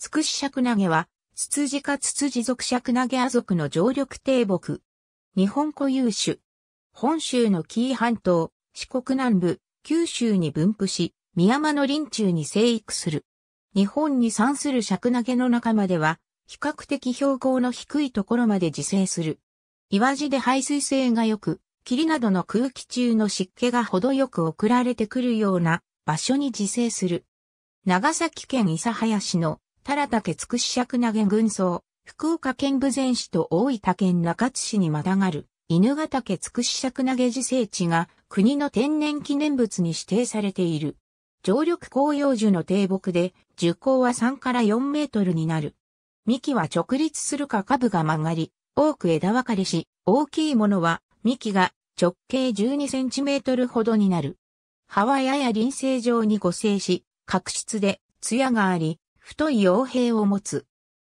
つくしくなげは、ツツジかツツジ属くなげア属の常緑低木。日本固有種。本州の紀伊半島、四国南部、九州に分布し、三山の林中に生育する。日本に産するくなげの仲間では、比較的標高の低いところまで自生する。岩地で排水性が良く、霧などの空気中の湿気が程よく送られてくるような場所に自生する。長崎県諫早市の田良岳つくしくなげ軍曹、福岡県武前市と大分県中津市にまたがる、犬ヶ岳つくしくなげ自生地が国の天然記念物に指定されている。常緑広葉樹の低木で、樹高は3から4メートルになる。幹は直立するか株が曲がり、多く枝分かれし、大きいものは幹が直径12センチメートルほどになる。葉はやや輪生状に誤生し、角質で艶があり、太い傭兵を持つ。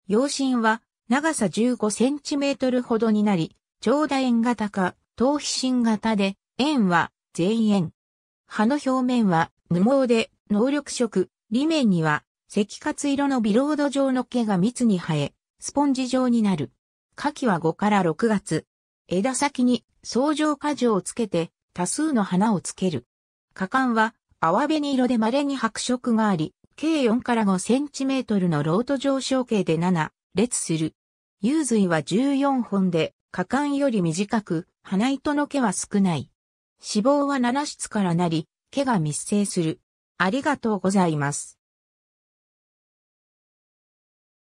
養身は長さ15センチメートルほどになり、長楕円型か、頭皮芯型で、円は全円。葉の表面は無毛で能力色、裏面には赤活色のビロード状の毛が密に生え、スポンジ状になる。花季は5から6月。枝先に相乗果樹をつけて多数の花をつける。果敢は泡紅色で稀に白色があり、計4から5センチメートルのロート上昇径で7列する。幽髄は14本で、果敢より短く、鼻糸の毛は少ない。脂肪は7質からなり、毛が密生する。ありがとうございます。